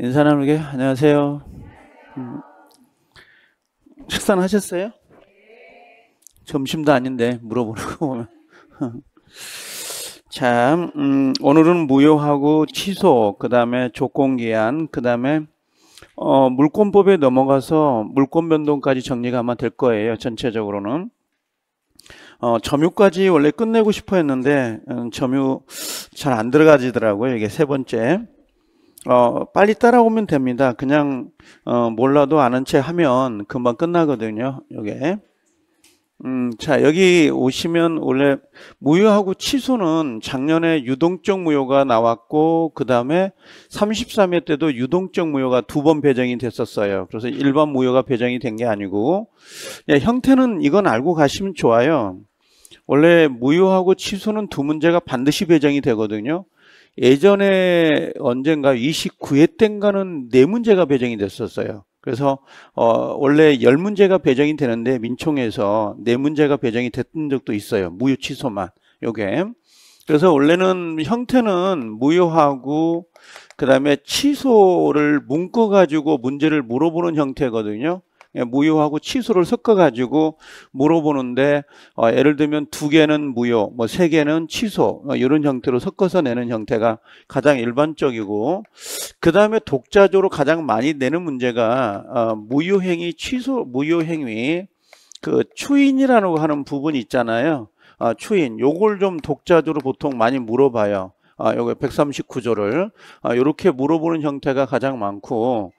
인사 나누게 안녕하세요. 음, 식사는 하셨어요? 점심도 아닌데 물어보는 거 보면 참 음, 오늘은 무효하고 취소 그 다음에 조건기한 그 다음에 어, 물권법에 넘어가서 물권 변동까지 정리가 아마 될 거예요 전체적으로는 어, 점유까지 원래 끝내고 싶어 했는데 음, 점유 잘 안 들어가지더라고요 이게 세 번째 어, 빨리 따라오면 됩니다. 그냥 어, 몰라도 아는 채 하면 금방 끝나거든요. 요게. 음, 자, 여기 오시면 원래 무효하고 취소는 작년에 유동적 무효가 나왔고 그다음에 33회 때도 유동적 무효가 두 번 배정이 됐었어요. 그래서 일반 무효가 배정이 된 게 아니고 예, 형태는 이건 알고 가시면 좋아요. 원래 무효하고 취소는 두 문제가 반드시 배정이 되거든요. 예전에 언젠가 29회 땐가는 네 문제가 배정이 됐었어요. 그래서 어 원래 열문제가 배정이 되는데 민총에서 네 문제가 배정이 됐던 적도 있어요. 무효 취소만. 요게. 그래서 원래는 형태는 무효하고 그다음에 취소를 묶어 가지고 문제를 물어보는 형태거든요. 예, 무효하고 취소를 섞어가지고 물어보는데 어, 예를 들면 두 개는 무효, 뭐 세 개는 취소 어, 이런 형태로 섞어서 내는 형태가 가장 일반적이고 그 다음에 독자적으로 가장 많이 내는 문제가 어, 무효행위 취소 무효행위 그 추인이라고 하는 부분이 있잖아요. 아, 추인 요걸 좀 독자적으로 보통 많이 물어봐요. 아, 여기 139조를 아, 이렇게 물어보는 형태가 가장 많고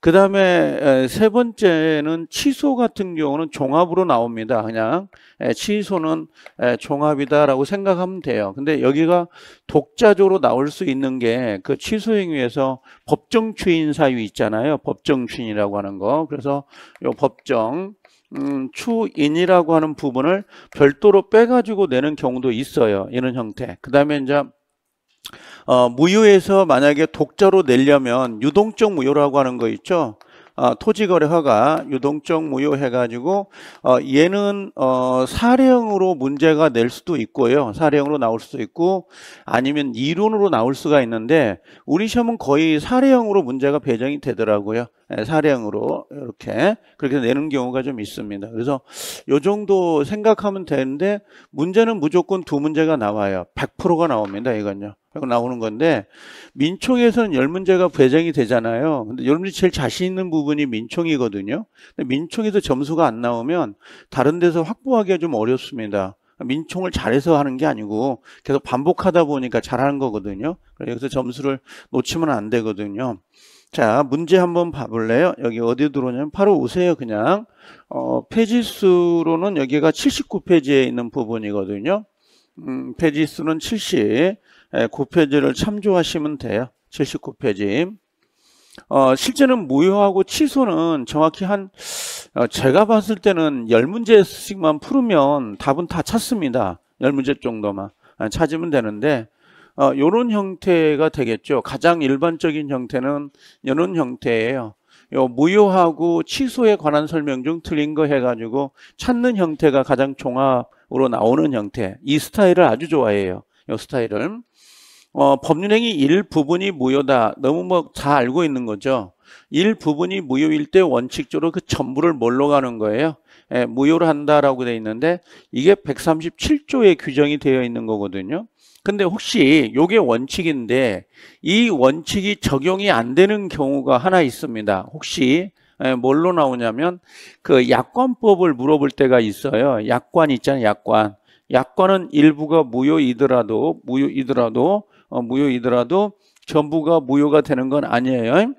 그다음에 세 번째는 취소 같은 경우는 종합으로 나옵니다. 그냥 에, 취소는 에, 종합이다라고 생각하면 돼요. 근데 여기가 독자적으로 나올 수 있는 게 그 취소 행위에서 법정 추인 사유 있잖아요. 법정 추인이라고 하는 거. 그래서 요 법정 음, 추인이라고 하는 부분을 별도로 빼가지고 내는 경우도 있어요. 이런 형태. 그 다음에 이제 어, 무효에서 만약에 독자로 내려면 유동적 무효라고 하는 거 있죠. 어, 토지거래허가 유동적 무효 해가지고 어, 얘는 어, 사례형으로 문제가 낼 수도 있고요. 사례형으로 나올 수도 있고 아니면 이론으로 나올 수가 있는데 우리 시험은 거의 사례형으로 문제가 배정이 되더라고요. 네, 예, 사례형으로 이렇게 그렇게 내는 경우가 좀 있습니다. 그래서 요 정도 생각하면 되는데 문제는 무조건 두 문제가 나와요. 100%가 나옵니다. 이건요. 라고 나오는 건데 민총에서는 열문제가 배정이 되잖아요. 근데 여러분이 제일 자신 있는 부분이 민총이거든요. 근데 민총에서 점수가 안 나오면 다른 데서 확보하기가 좀 어렵습니다. 민총을 잘해서 하는 게 아니고 계속 반복하다 보니까 잘하는 거거든요. 그래서 점수를 놓치면 안 되거든요. 자, 문제 한번 봐볼래요? 여기 어디 들어오냐면 바로 오세요, 그냥. 어, 페이지 수로는 여기가 79페이지에 있는 부분이거든요. 음, 페이지 수는 70. 9페이지를 예, 참조하시면 돼요. 79페이지. 어, 실제는 무효하고 취소는 정확히 한 어, 제가 봤을 때는 10문제씩만 풀으면 답은 다 찾습니다. 10문제 정도만 예, 찾으면 되는데 어, 요런 형태가 되겠죠. 가장 일반적인 형태는 요런 형태예요. 요 무효하고 취소에 관한 설명 중 틀린 거 해가지고 찾는 형태가 가장 종합으로 나오는 형태. 이 스타일을 아주 좋아해요. 요 스타일을. 어, 법률행위 일부분이 무효다. 너무 뭐 다 알고 있는 거죠. 일부분이 무효일 때 원칙적으로 그 전부를 뭘로 가는 거예요? 예, 무효를 한다라고 돼 있는데 이게 137조에 규정이 되어 있는 거거든요. 근데 혹시 이게 원칙인데 이 원칙이 적용이 안 되는 경우가 하나 있습니다. 혹시 예, 뭘로 나오냐면 그 약관법을 물어볼 때가 있어요. 약관 있잖아요, 약관. 약관은 일부가 무효이더라도 무효이더라도 어, 무효이더라도 전부가 무효가 되는 건 아니에요.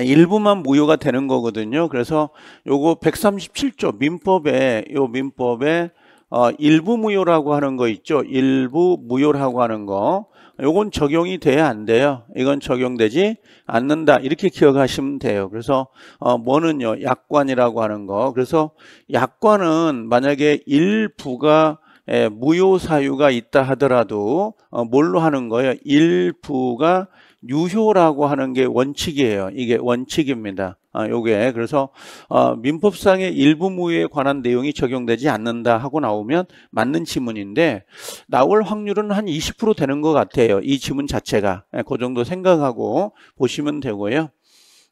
일부만 무효가 되는 거거든요. 그래서 요거 137조 민법에 요 민법에 어, 일부 무효라고 하는 거 있죠. 일부 무효라고 하는 거. 요건 적용이 돼야 안 돼요. 이건 적용되지 않는다. 이렇게 기억하시면 돼요. 그래서 어, 뭐는요? 약관이라고 하는 거. 그래서 약관은 만약에 일부가 무효 사유가 있다 하더라도 어, 뭘로 하는 거예요? 일부가 유효라고 하는 게 원칙이에요. 이게 원칙입니다. 아, 요게 그래서 어, 민법상의 일부 무효에 관한 내용이 적용되지 않는다 하고 나오면 맞는 지문인데 나올 확률은 한 20% 되는 것 같아요. 이 지문 자체가 예, 그 정도 생각하고 보시면 되고요.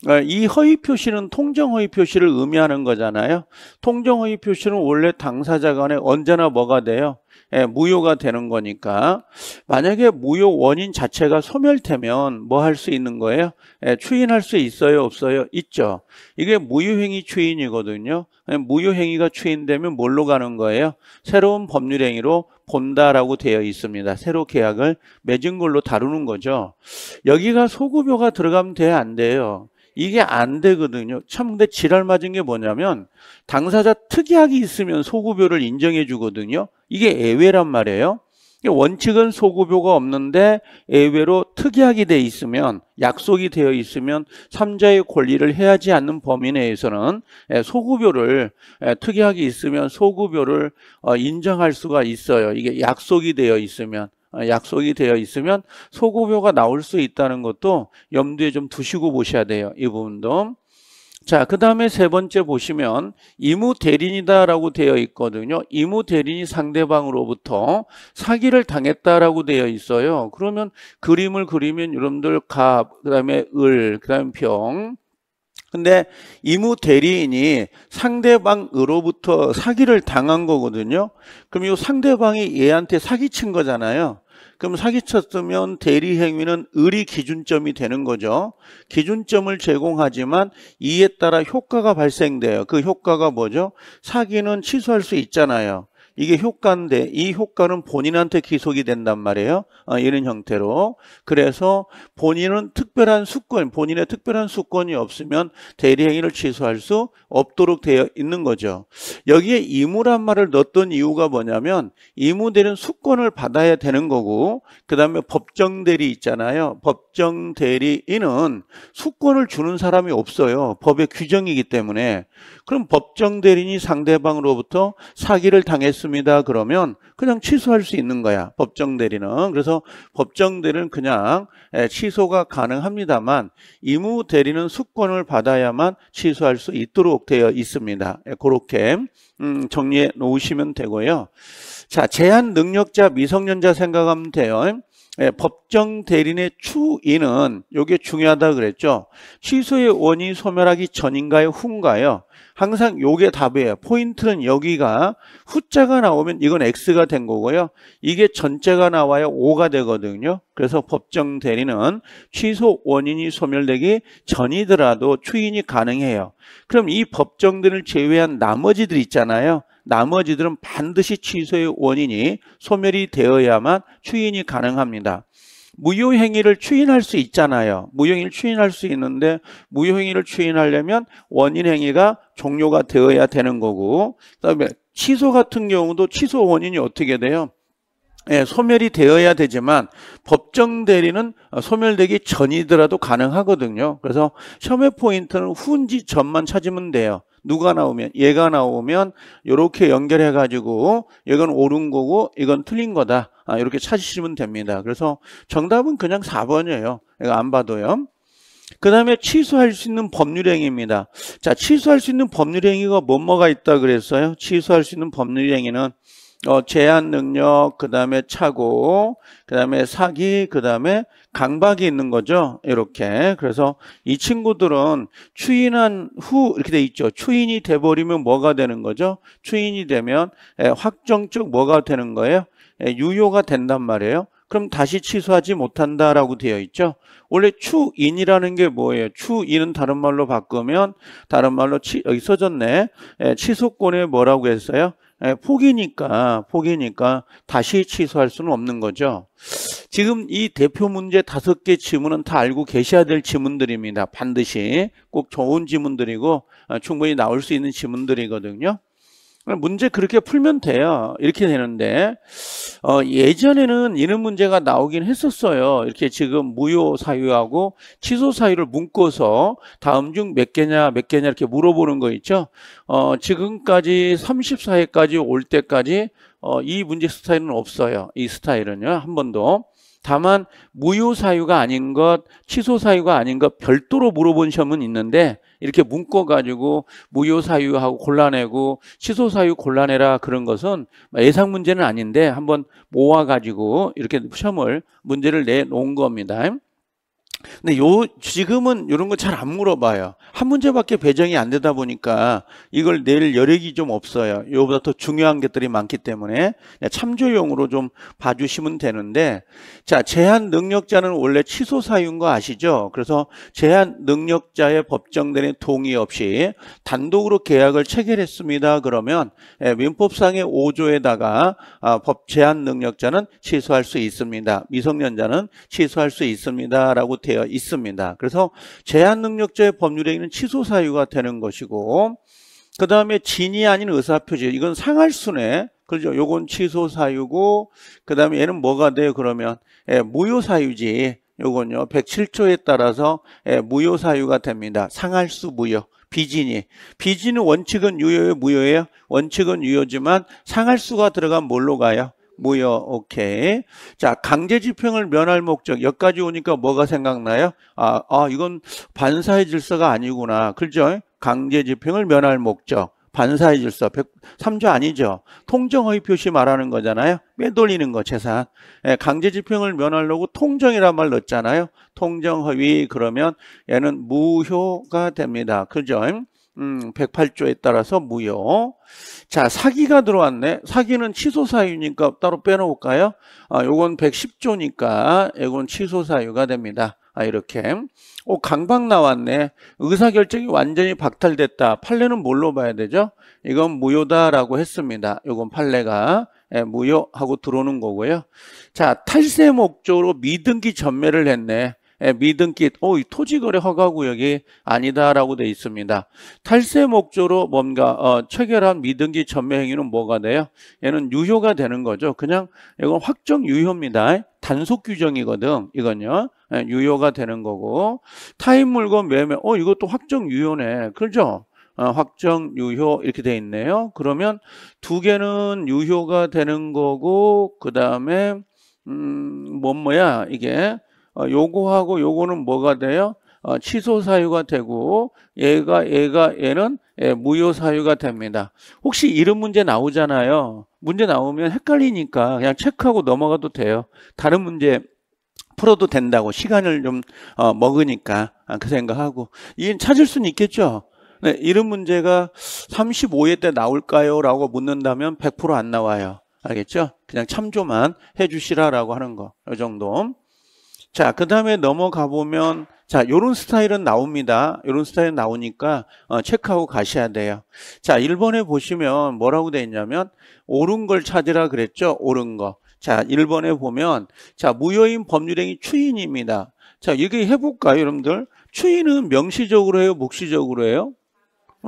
어, 이 허위 표시는 통정 허위 표시를 의미하는 거잖아요. 통정 허위 표시는 원래 당사자 간에 언제나 뭐가 돼요? 예, 무효가 되는 거니까 만약에 무효 원인 자체가 소멸되면 뭐 할 수 있는 거예요? 예, 추인할 수 있어요? 없어요? 있죠. 이게 무효행위 추인이거든요. 예, 무효행위가 추인되면 뭘로 가는 거예요? 새로운 법률행위로 본다라고 되어 있습니다. 새로 계약을 맺은 걸로 다루는 거죠. 여기가 소급효가 들어가면 돼요? 안 돼요? 이게 안 되거든요. 참 근데 지랄 맞은 게 뭐냐면 당사자 특이하게 있으면 소급요를 인정해 주거든요. 이게 예외란 말이에요. 원칙은 소급요가 없는데 예외로 특이하게돼 있으면 약속이 되어 있으면 삼자의 권리를 해야지 않는 범위 내에서는 예, 소급요를 예, 특이하게 있으면 소급요를 어, 인정할 수가 있어요. 이게 약속이 되어 있으면 어, 약속이 되어 있으면 소급효가 나올 수 있다는 것도 염두에 좀 두시고 보셔야 돼요. 이 부분도. 자, 그 다음에 세 번째 보시면 이무 대리인이다라고 되어 있거든요. 이무 대리인이 상대방으로부터 사기를 당했다라고 되어 있어요. 그러면 그림을 그리면 여러분들 갑, 그 다음에 을, 그 다음에 병, 근데 이무 대리인이 상대방으로부터 사기를 당한 거거든요. 그럼 이 상대방이 얘한테 사기친 거잖아요. 그럼 사기쳤으면 대리 행위는 의리 기준점이 되는 거죠. 기준점을 제공하지만 이에 따라 효과가 발생돼요. 그 효과가 뭐죠? 사기는 취소할 수 있잖아요. 이게 효과인데 이 효과는 본인한테 귀속이 된단 말이에요. 아, 이런 형태로. 그래서 본인은 특별한 수권, 본인의 특별한 수권이 없으면 대리 행위를 취소할 수 없도록 되어 있는 거죠. 여기에 의무란 말을 넣었던 이유가 뭐냐면 이무 대리는 수권을 받아야 되는 거고 그다음에 법정 대리 있잖아요. 법정 대리인은 수권을 주는 사람이 없어요. 법의 규정이기 때문에. 그럼 법정 대리인이 상대방으로부터 사기를 당했을 없습니다. 그러면 그냥 취소할 수 있는 거야. 법정 대리는. 그래서 법정 대리는 그냥 예, 취소가 가능합니다만 임무 대리는 수권을 받아야만 취소할 수 있도록 되어 있습니다. 예, 그렇게 음, 정리해 놓으시면 되고요. 자, 제한 능력자 미성년자 생각하면 돼요. 예, 법정 대리인의 추인은 이게 중요하다 그랬죠. 취소의 원인 이 소멸하기 전인가요, 후인가요? 항상 요게 답이에요. 포인트는 여기가 후자가 나오면 이건 X가 된 거고요. 이게 전자가 나와야 O가 되거든요. 그래서 법정 대리는 취소 원인이 소멸되기 전이더라도 추인이 가능해요. 그럼 이 법정들을 제외한 나머지들 있잖아요. 나머지들은 반드시 취소의 원인이 소멸이 되어야만 추인이 가능합니다. 무효행위를 추인할 수 있잖아요. 무효행위를 추인할 수 있는데 무효행위를 추인하려면 원인행위가 종료가 되어야 되는 거고 그다음에 취소 같은 경우도 취소 원인이 어떻게 돼요? 예, 소멸이 되어야 되지만 법정 대리는 소멸되기 전이더라도 가능하거든요. 그래서 혐의 포인트는 훈지 전만 찾으면 돼요. 누가 나오면 얘가 나오면 이렇게 연결해 가지고 이건 옳은 거고 이건 틀린 거다 아, 이렇게 찾으시면 됩니다 그래서 정답은 그냥 4번이에요 이거 안 봐도요 그 다음에 취소할 수 있는 법률행위입니다 자 취소할 수 있는 법률행위가 뭐뭐가 있다 그랬어요 취소할 수 있는 법률행위는 어, 제한 능력, 그 다음에 차고, 그 다음에 사기, 그 다음에 강박이 있는 거죠. 이렇게. 그래서 이 친구들은 추인한 후 이렇게 돼 있죠. 추인이 돼 버리면 뭐가 되는 거죠? 추인이 되면 예, 확정적 뭐가 되는 거예요? 예, 유효가 된단 말이에요. 그럼 다시 취소하지 못한다라고 되어 있죠. 원래 추인이라는 게 뭐예요? 추인은 다른 말로 바꾸면 다른 말로 치, 여기 써졌네. 예, 취소권에 뭐라고 했어요? 포기니까 포기니까 다시 취소할 수는 없는 거죠. 지금 이 대표 문제 다섯 개 지문은 다 알고 계셔야 될 지문들입니다. 반드시 꼭 좋은 지문들이고 어, 충분히 나올 수 있는 지문들이거든요. 문제 그렇게 풀면 돼요. 이렇게 되는데 어, 예전에는 이런 문제가 나오긴 했었어요. 이렇게 지금 무효 사유하고 취소 사유를 묶어서 다음 중 몇 개냐 몇 개냐 이렇게 물어보는 거 있죠. 어, 지금까지 34회까지 올 때까지 어, 이 문제 스타일은 없어요. 이 스타일은요. 한 번도. 다만 무효 사유가 아닌 것, 취소 사유가 아닌 것 별도로 물어본 시험은 있는데 이렇게 묶어 가지고 무효 사유하고 골라내고 취소 사유 골라내라 그런 것은 예상 문제는 아닌데 한번 모아 가지고 이렇게 시험을 문제를 내놓은 겁니다. 근데 요 지금은 이런 거 잘 안 물어봐요. 한 문제밖에 배정이 안 되다 보니까 이걸 낼 여력이 좀 없어요. 요보다 더 중요한 것들이 많기 때문에 참조용으로 좀 봐주시면 되는데 자 제한 능력자는 원래 취소 사유인 거 아시죠? 그래서 제한 능력자의 법정대리 동의 없이 단독으로 계약을 체결했습니다. 그러면 예, 민법상의 5조에다가 아, 법 제한 능력자는 취소할 수 있습니다. 미성년자는 취소할 수 있습니다라고 되어 되어 있습니다. 그래서 제한능력자의 법률행위는 취소 사유가 되는 것이고 그 다음에 진이 아닌 의사표시 이건 상할순에 그죠? 요건 취소 사유고 그다음에 얘는 뭐가 돼요? 그러면 예, 무효 사유지. 요건요. 107조에 따라서 예, 무효 사유가 됩니다. 상할수 무효. 비진이. 비진은 원칙은 유효예요, 무효예요? 원칙은 유효지만 상할수가 들어간 뭘로 가요? 무효 오케이 자 강제 집행을 면할 목적 여기까지 오니까 뭐가 생각나요 아, 아 이건 반사의 질서가 아니구나 그죠 강제 집행을 면할 목적 반사의 질서 3조 아니죠. 통정의 표시 말하는 거잖아요. 빼돌리는 거 재산. 예, 강제 집행을 면하려고 통정이란 말 넣었잖아요. 통정허위 그러면 얘는 무효가 됩니다. 그죠? 음, 108조에 따라서 무효. 자, 사기가 들어왔네. 사기는 취소 사유니까 따로 빼놓을까요? 아, 요건 110조니까 이건 취소 사유가 됩니다. 아, 이렇게. 오, 강박 나왔네. 의사결정이 완전히 박탈됐다. 판례는 뭘로 봐야 되죠? 이건 무효다라고 했습니다. 요건 판례가 예, 무효하고 들어오는 거고요. 자, 탈세 목적으로 미등기 전매를 했네. 미등기 예, 오, 토지거래 허가구역이 아니다라고 돼 있습니다. 탈세 목조로 뭔가 어, 체결한 미등기 전매 행위는 뭐가 돼요? 얘는 유효가 되는 거죠. 그냥 이건 확정 유효입니다. 단속 규정이거든. 이건요. 예, 유효가 되는 거고 타인 물건 매매, 어 이것도 확정 유효네. 그죠 어, 확정 유효 이렇게 돼 있네요. 그러면 두 개는 유효가 되는 거고 그 다음에 음, 뭔 뭐야 이게 어, 요거하고 요거는 뭐가 돼요? 취소 어, 사유가 되고 얘가 얘가 얘는 예, 무효 사유가 됩니다. 혹시 이런 문제 나오잖아요. 문제 나오면 헷갈리니까 그냥 체크하고 넘어가도 돼요. 다른 문제 풀어도 된다고 시간을 좀 어, 먹으니까 아, 그 생각하고 이건 찾을 수는 있겠죠. 네, 이런 문제가 35회 때 나올까요? 라고 묻는다면 100%안 나와요. 알겠죠? 그냥 참조만 해주시라라고 하는 거. 이 정도. 자, 그 다음에 넘어가 보면 자, 요런 스타일은 나옵니다. 요런 스타일 나오니까 어, 체크하고 가셔야 돼요. 자, 1번에 보시면 뭐라고 돼 있냐면 옳은 걸 찾으라 그랬죠. 옳은 거. 자, 1번에 보면 자, 무효인 법률행위 추인입니다. 자, 이게 해 볼까요, 여러분들? 추인은 명시적으로 해요, 묵시적으로 해요?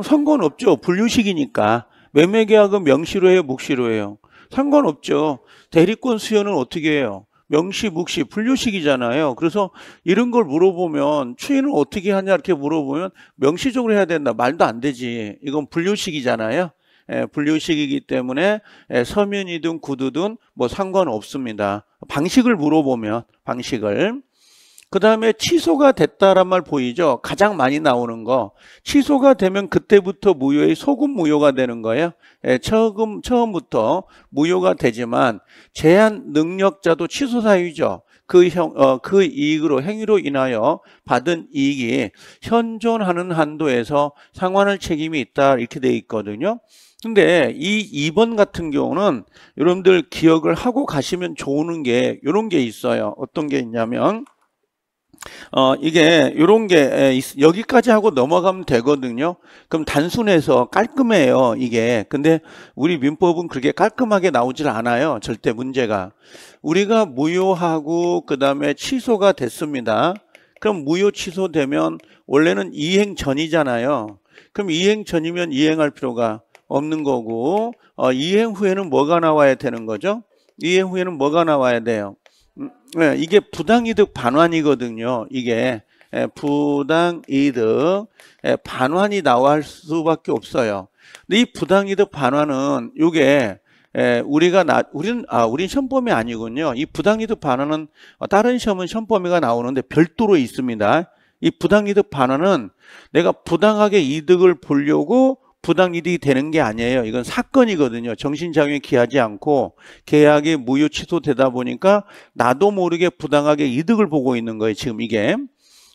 상관없죠. 분류식이니까. 매매계약은 명시로 해요, 묵시로 해요? 상관없죠. 대리권 수요는 어떻게 해요? 명시, 묵시, 분류식이잖아요. 그래서 이런 걸 물어보면 추인을 어떻게 하냐 이렇게 물어보면 명시적으로 해야 된다. 말도 안 되지. 이건 분류식이잖아요. 예, 분류식이기 때문에 예, 서면이든 구두든 뭐 상관없습니다. 방식을 물어보면 방식을 그 다음에 취소가 됐다란 말 보이죠? 가장 많이 나오는 거. 취소가 되면 그때부터 무효의 소급 무효가 되는 거예요. 예, 처음, 처음부터 무효가 되지만 제한 능력자도 취소 사유죠. 그, 형, 어, 그 이익으로 행위로 인하여 받은 이익이 현존하는 한도에서 상환할 책임이 있다 이렇게 돼 있거든요. 근데 이 2번 같은 경우는 여러분들 기억을 하고 가시면 좋은 게요런게 있어요. 어떤 게 있냐면 어, 이게, 요런 게, 여기까지 하고 넘어가면 되거든요. 그럼 단순해서 깔끔해요, 이게. 근데 우리 민법은 그렇게 깔끔하게 나오질 않아요. 절대 문제가. 우리가 무효하고, 그 다음에 취소가 됐습니다. 그럼 무효 취소되면, 원래는 이행 전이잖아요. 그럼 이행 전이면 이행할 필요가 없는 거고, 어, 이행 후에는 뭐가 나와야 되는 거죠? 이행 후에는 뭐가 나와야 돼요? 네, 이게 부당이득 반환이거든요. 이게 예, 부당이득 예, 반환이 나올 수밖에 없어요. 근데 이 부당이득 반환은 이게 예, 우리가 나, 우린 아 우린 시험범위 아니군요. 이 부당이득 반환은 다른 시험은 시험범위가 나오는데 별도로 있습니다. 이 부당이득 반환은 내가 부당하게 이득을 보려고 부당이득이 되는 게 아니에요. 이건 사건이거든요. 정신장애 에 기하지 않고 계약이 무효 취소되다 보니까 나도 모르게 부당하게 이득을 보고 있는 거예요. 지금 이게.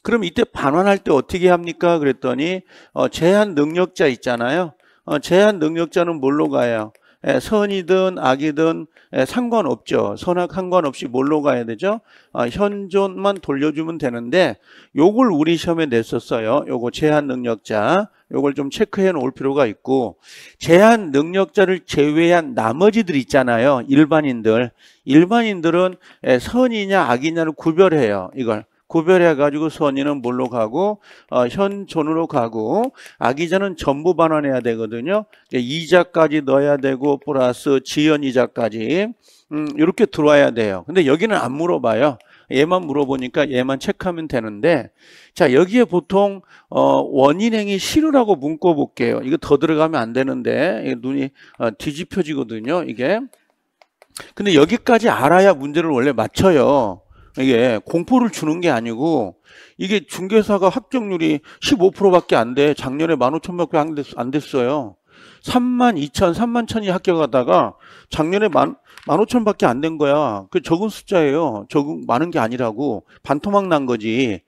그럼 이때 반환할 때 어떻게 합니까? 그랬더니 어, 제한 능력자 있잖아요. 어, 제한 능력자는 뭘로 가요? 예, 선이든 악이든 예, 상관없죠. 선악 상관없이 뭘로 가야 되죠? 아, 현존만 돌려주면 되는데 요걸 우리 시험에 냈었어요. 요거 제한 능력자 요걸 좀 체크해 놓을 필요가 있고 제한 능력자를 제외한 나머지들 있잖아요. 일반인들. 일반인들은 예, 선이냐 악이냐를 구별해요. 이걸. 구별해가지고 선인은 뭘로 가고 어, 현존으로 가고 악이자는 전부 반환해야 되거든요. 이자까지 넣어야 되고 플러스 지연 이자까지 음, 이렇게 들어와야 돼요. 근데 여기는 안 물어봐요. 얘만 물어보니까 얘만 체크하면 되는데 자 여기에 보통 어, 원인행위 실효라고 문고 볼게요. 이거 더 들어가면 안 되는데 눈이 어, 뒤집혀지거든요. 이게 근데 여기까지 알아야 문제를 원래 맞춰요. 이게 공포를 주는 게 아니고 이게 중개사가 합격률이 15%밖에 안 돼. 작년에 15,000밖에 안 됐어요. 3만 2천, 3만 천이 합격하다가 작년에 만, 15,000밖에 안 된 거야. 그 적은 숫자예요. 적은 많은 게 아니라고 반토막 난 거지.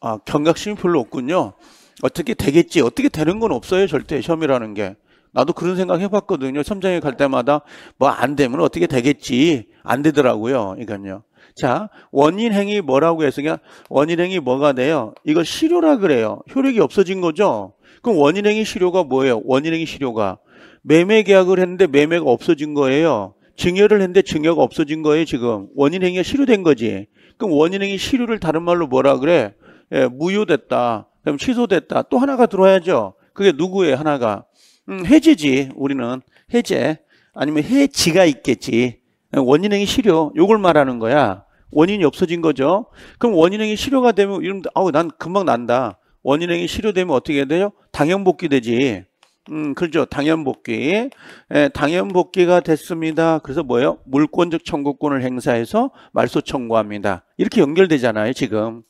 아, 경각심이 별로 없군요. 어떻게 되겠지. 어떻게 되는 건 없어요. 절대 시험이라는 게. 나도 그런 생각 해봤거든요. 섬장에 갈 때마다 뭐 안 되면 어떻게 되겠지. 안 되더라고요. 이건요. 자, 원인행위 뭐라고 했으냐? 원인행위 뭐가 돼요? 이걸 실효라 그래요. 효력이 없어진 거죠. 그럼 원인행위 실효가 뭐예요? 원인행위 실효가 매매 계약을 했는데 매매가 없어진 거예요. 증여를 했는데 증여가 없어진 거예요, 지금. 원인행위가 실효된 거지. 그럼 원인행위 실효를 다른 말로 뭐라 그래? 예, 무효됐다. 그럼 취소됐다. 또 하나가 들어와야죠. 그게 누구예요, 하나가? 음, 해지지, 우리는. 해제. 아니면 해지가 있겠지. 원인행이 실효 요걸 말하는 거야 원인이 없어진 거죠 그럼 원인행이 실효가 되면 이러면 아우 난 금방 난다 원인행이 실효되면 어떻게 돼요 당연복귀 되지 음, 그렇죠. 당연복귀. 예, 당연복귀가 됐습니다. 그래서 뭐예요? 물권적 청구권을 행사해서 말소 청구합니다. 이렇게 연결되잖아요, 지금.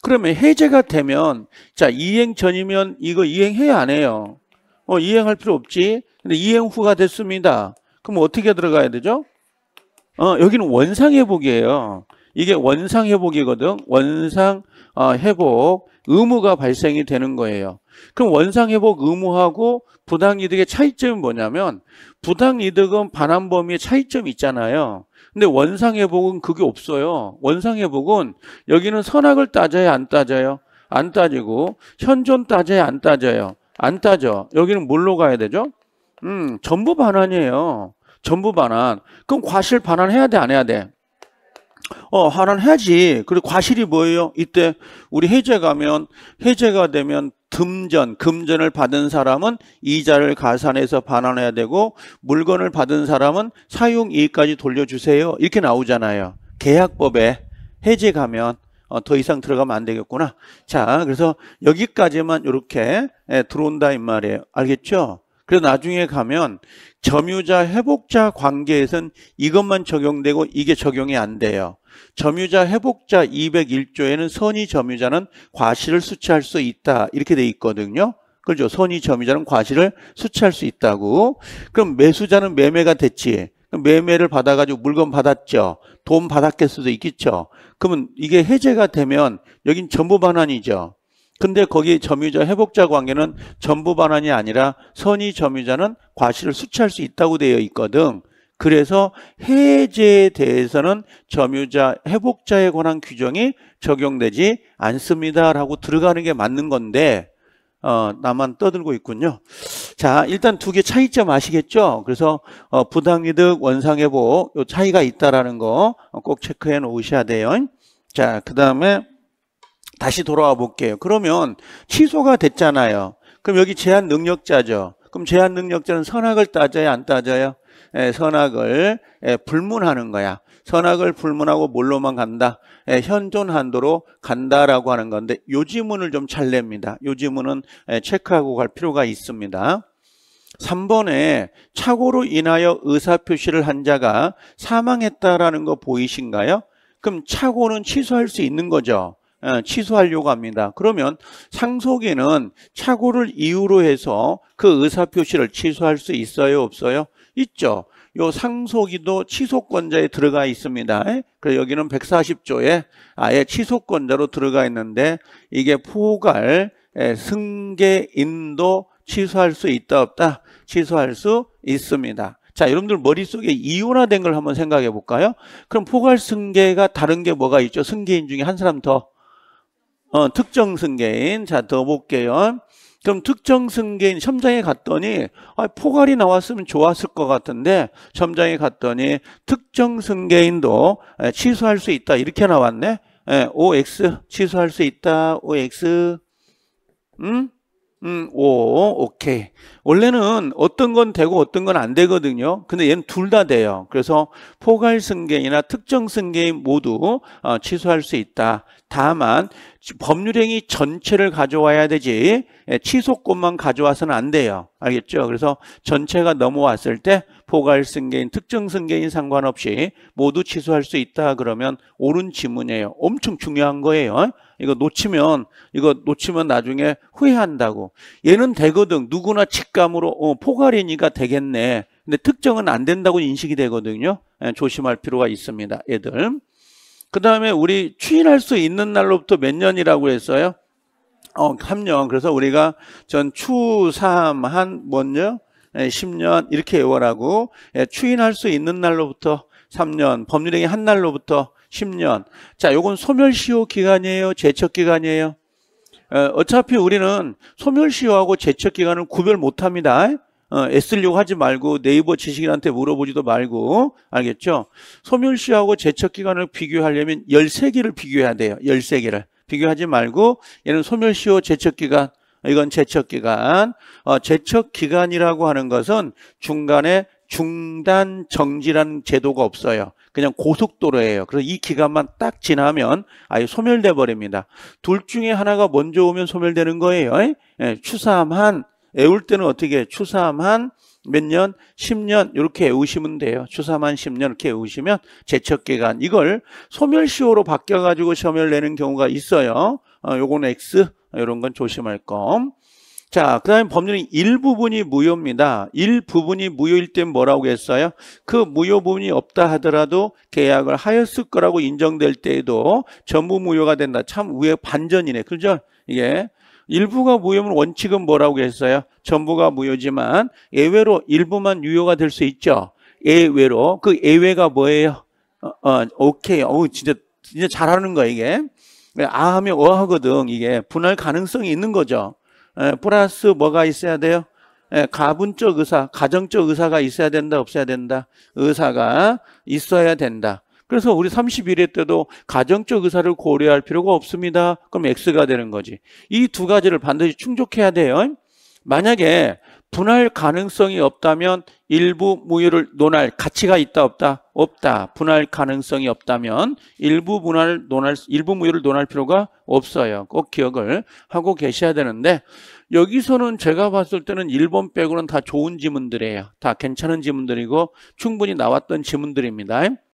그러면 해제가 되면, 자, 이행 전이면 이거 이행해야 안 해요. 어, 이행할 필요 없지. 근데 이행 후가 됐습니다. 그럼 어떻게 들어가야 되죠? 어, 여기는 원상 회복이에요. 이게 원상 회복이거든. 원상 어, 회복 의무가 발생이 되는 거예요. 그럼 원상 회복 의무하고 부당이득의 차이점이 뭐냐면 부당이득은 반환 범위의 차이점이 있잖아요. 근데 원상 회복은 그게 없어요. 원상 회복은 여기는 선악을 따져야 안 따져요. 안 따지고 현존 따져야 안 따져요. 안 따져. 여기는 뭘로 가야 되죠? 음, 전부 반환이에요. 전부 반환. 그럼 과실 반환해야 돼, 안 해야 돼? 어, 반환해야지. 그리고 과실이 뭐예요? 이때 우리 해제 가면 해제가 되면 금전, 금전을 받은 사람은 이자를 가산해서 반환해야 되고 물건을 받은 사람은 사용이익까지 돌려주세요. 이렇게 나오잖아요. 계약법에 해제 가면 어, 더 이상 들어가면 안 되겠구나. 자, 그래서 여기까지만 이렇게 예, 들어온다 이 말이에요. 알겠죠? 그래서 나중에 가면 점유자 회복자 관계에선 이것만 적용되고 이게 적용이 안 돼요. 점유자 회복자 201조에는 선의 점유자는 과실을 수취할수 있다 이렇게 돼 있거든요. 그렇죠. 선의 점유자는 과실을 수취할수 있다고. 그럼 매수자는 매매가 됐지. 매매를 받아가지고 물건 받았죠. 돈 받았겠 수도 있겠죠. 그러면 이게 해제가 되면 여긴 전부 반환이죠. 근데 거기 점유자 회복자 관계는 전부 반환이 아니라 선의 점유자는 과실을 수취할 수 있다고 되어 있거든. 그래서 해제에 대해서는 점유자 회복자에 관한 규정이 적용되지 않습니다라고 들어가는 게 맞는 건데 어, 나만 떠들고 있군요. 자, 일단 두 개 차이점 아시겠죠? 그래서 어, 부당이득, 원상회복 요 차이가 있다라는 거 꼭 체크해 놓으셔야 돼요. 자, 그 다음에 다시 돌아와 볼게요. 그러면 취소가 됐잖아요. 그럼 여기 제한 능력자죠. 그럼 제한 능력자는 선악을 따져야 안 따져요? 예, 선악을 예, 불문하는 거야. 선악을 불문하고 뭘로만 간다? 예, 현존 한도로 간다라고 하는 건데 요 지문을 좀 잘 냅니다. 요 지문은 예, 체크하고 갈 필요가 있습니다. 3번에 착오로 인하여 의사표시를 한 자가 사망했다라는 거 보이신가요? 그럼 착오는 취소할 수 있는 거죠. 어, 취소하려고 합니다. 그러면 상속인은 착오를 이유로 해서 그 의사표시를 취소할 수 있어요? 없어요? 있죠. 요 상속이도 취소권자에 들어가 있습니다. 그래서 여기는 140조에 아예 취소권자로 들어가 있는데 이게 포괄 승계인도 취소할 수 있다 없다? 취소할 수 있습니다. 자, 여러분들 머릿속에 이혼화된 걸 한번 생각해 볼까요? 그럼 포괄 승계가 다른 게 뭐가 있죠? 승계인 중에 한 사람 더 어, 특정 승계인. 자, 더 볼게요. 그럼 특정 승계인 점장에 갔더니 아, 포괄이 나왔으면 좋았을 것 같은데 점장에 갔더니 특정 승계인도 취소할 수 있다. 이렇게 나왔네. 예, OX 취소할 수 있다. OX. 음? 음, 오, 오케이. 원래는 어떤 건 되고 어떤 건 안 되거든요. 근데 얘는 둘 다 돼요. 그래서 포괄 승계이나 특정 승계인 모두 어, 취소할 수 있다. 다만 법률행위 전체를 가져와야 되지 예, 취소권만 가져와서는 안 돼요. 알겠죠? 그래서 전체가 넘어왔을 때 포괄 승계인, 특정 승계인 상관없이 모두 취소할 수 있다 그러면 옳은 지문이에요. 엄청 중요한 거예요. 이거 놓치면 이거 놓치면 나중에 후회한다고. 얘는 되거든. 누구나 직감으로 어, 포괄이위가 되겠네. 근데 특정은 안 된다고 인식이 되거든요. 예, 조심할 필요가 있습니다. 애들. 그 다음에 우리 추인할 수 있는 날로부터 몇 년이라고 했어요? 어, 3년. 그래서 우리가 전 추, 삼, 한, 뭔요? 10년 예, 이렇게 외워라고 예, 추인할 수 있는 날로부터 3년 법률행위 한 날로부터 10년 자 요건 소멸시효 기간이에요 제척기간이에요 어, 어차피 우리는 소멸시효하고 제척기간을 구별 못합니다 어, 애쓰려고 하지 말고 네이버 지식인한테 물어보지도 말고 알겠죠? 소멸 시하고 제척 기간을 비교하려면 13개를 비교해야 돼요. 13개를. 비교하지 말고 얘는 소멸 시효 제척 기간 이건 제척 기간. 어, 제척 기간이라고 하는 것은 중간에 중단 정지란 제도가 없어요. 그냥 고속도로예요. 그래서 이 기간만 딱 지나면 아예 소멸돼 버립니다. 둘 중에 하나가 먼저 오면 소멸되는 거예요. 예, 추삼한 애울 때는 어떻게 추사만몇 년, 10년 이렇게 애우시면 돼요. 추사만 10년 이렇게 애우시면 제척 기간 이걸 소멸시효로 바뀌어 가지고 소멸 내는 경우가 있어요. 어, 요건 X 이런 건 조심할 거. 자, 그 다음에 법률이 일부분이 무효입니다. 일부분이 무효일 땐 뭐라고 했어요? 그 무효 부분이 없다 하더라도 계약을 하였을 거라고 인정될 때에도 전부 무효가 된다. 참 우회 반전이네. 그죠? 이게 일부가 무효면 원칙은 뭐라고 했어요? 전부가 무효지만 예외로 일부만 유효가 될 수 있죠. 예외로. 그 예외가 뭐예요? 어, 어 오케이. 어우, 진짜, 진짜 잘하는 거 이게. 예, 아 하면 어 하거든, 이게. 분할 가능성이 있는 거죠. 에, 예, 플러스 뭐가 있어야 돼요? 예, 가분적 의사, 가정적 의사가 있어야 된다, 없어야 된다. 의사가 있어야 된다. 그래서 우리 31회 때도 가정적 의사를 고려할 필요가 없습니다. 그럼 X가 되는 거지. 이 두 가지를 반드시 충족해야 돼요. 만약에 분할 가능성이 없다면 일부 무효를 논할 가치가 있다 없다 없다 분할 가능성이 없다면 일부 분할 논할 일부 무효를 논할 필요가 없어요 꼭 기억을 하고 계셔야 되는데 여기서는 제가 봤을 때는 1번 빼고는 다 좋은 지문들이에요 다 괜찮은 지문들이고 충분히 나왔던 지문들입니다